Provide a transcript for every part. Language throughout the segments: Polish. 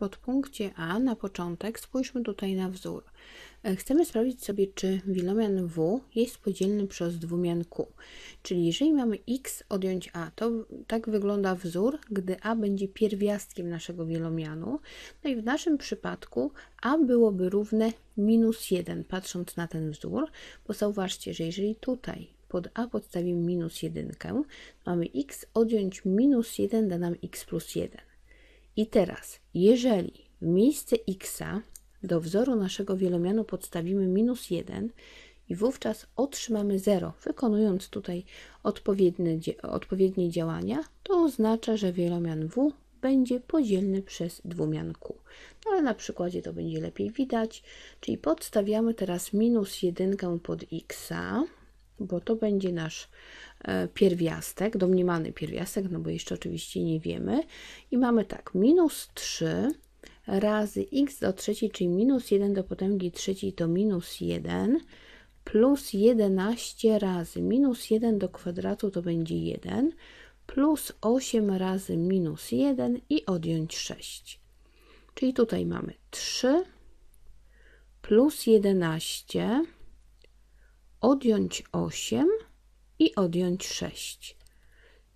podpunkcie A na początek spójrzmy tutaj na wzór. E, chcemy sprawdzić sobie, czy wielomian W jest podzielny przez dwumian Q. Czyli jeżeli mamy x odjąć a, to tak wygląda wzór, gdy a będzie pierwiastkiem naszego wielomianu. No i w naszym przypadku a byłoby równe minus 1, patrząc na ten wzór, bo zauważcie, że jeżeli tutaj pod a podstawimy minus 1, mamy x odjąć minus 1 da nam x plus 1. I teraz, jeżeli w miejsce x do wzoru naszego wielomianu podstawimy minus 1 i wówczas otrzymamy 0, wykonując tutaj odpowiednie, odpowiednie działania, to oznacza, że wielomian w będzie podzielny przez dwumian q. No ale na przykładzie to będzie lepiej widać, czyli podstawiamy teraz minus 1 pod x bo to będzie nasz e, pierwiastek, domniemany pierwiastek, no bo jeszcze oczywiście nie wiemy. I mamy tak, minus 3 razy x do trzeciej, czyli minus 1 do potęgi trzeciej to minus 1, plus 11 razy minus 1 do kwadratu to będzie 1, plus 8 razy minus 1 i odjąć 6. Czyli tutaj mamy 3 plus 11 odjąć 8 i odjąć 6.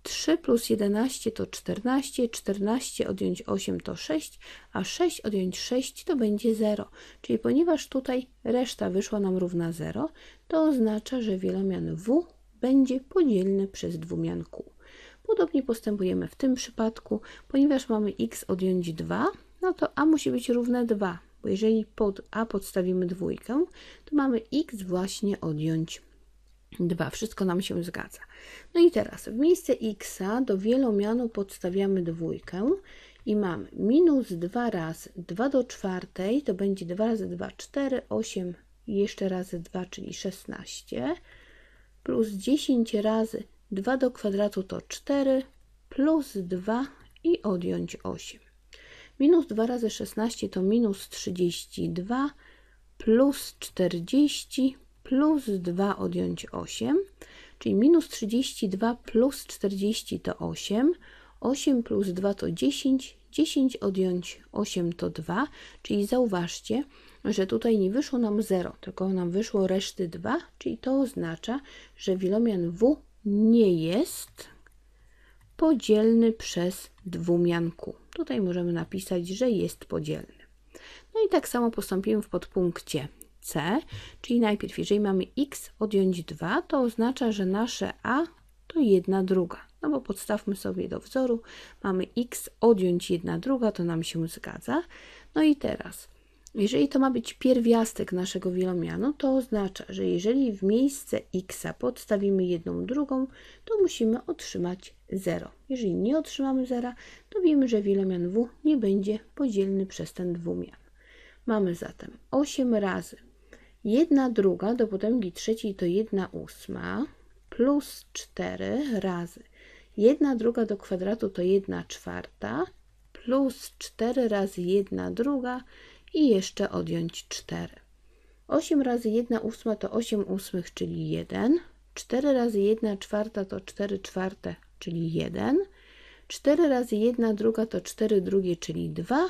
3 plus 11 to 14, 14 odjąć 8 to 6, a 6 odjąć 6 to będzie 0. Czyli ponieważ tutaj reszta wyszła nam równa 0, to oznacza, że wielomian W będzie podzielny przez dwumian Q. Podobnie postępujemy w tym przypadku, ponieważ mamy x odjąć 2, no to a musi być równe 2, bo jeżeli pod a podstawimy dwójkę, to mamy x właśnie odjąć 2. Wszystko nam się zgadza. No i teraz w miejsce x do wielomianu podstawiamy dwójkę i mamy minus 2 razy 2 do czwartej, to będzie 2 razy 2, 4, 8, jeszcze razy 2, czyli 16, plus 10 razy 2 do kwadratu to 4, plus 2 i odjąć 8. Minus 2 razy 16 to minus 32 plus 40 plus 2 odjąć 8, czyli minus 32 plus 40 to 8, 8 plus 2 to 10, 10 odjąć 8 to 2, czyli zauważcie, że tutaj nie wyszło nam 0, tylko nam wyszło reszty 2, czyli to oznacza, że wilomian W nie jest podzielny przez dwumian Q. Tutaj możemy napisać, że jest podzielny. No i tak samo postąpimy w podpunkcie C, czyli najpierw, jeżeli mamy x odjąć 2, to oznacza, że nasze a to 1 druga. No bo podstawmy sobie do wzoru, mamy x odjąć 1 druga, to nam się zgadza. No i teraz jeżeli to ma być pierwiastek naszego wielomianu, to oznacza, że jeżeli w miejsce x podstawimy jedną drugą, to musimy otrzymać 0. Jeżeli nie otrzymamy 0, to wiemy, że wielomian w nie będzie podzielny przez ten dwumian. Mamy zatem 8 razy 1 druga do potęgi trzeciej to 1 ósma plus 4 razy 1 druga do kwadratu to 1 czwarta plus 4 razy 1 druga i jeszcze odjąć 4. 8 razy 1 ósma to 8 ósmych, czyli 1. 4 razy 1 czwarta to 4 czwarte, czyli 1. 4 razy 1 druga to 4 drugie, czyli 2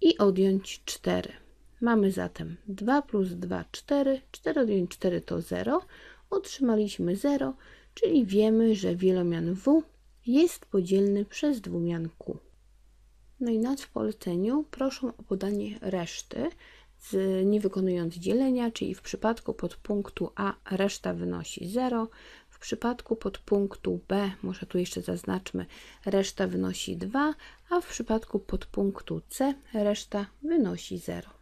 i odjąć 4. Mamy zatem 2 plus 2, 4. 4 odjąć 4 to 0. Otrzymaliśmy 0, czyli wiemy, że wielomian W jest podzielny przez dwumian Q. No i nad poleceniu proszą o podanie reszty, z, nie wykonując dzielenia, czyli w przypadku podpunktu A reszta wynosi 0, w przypadku podpunktu B, może tu jeszcze zaznaczmy, reszta wynosi 2, a w przypadku podpunktu C reszta wynosi 0.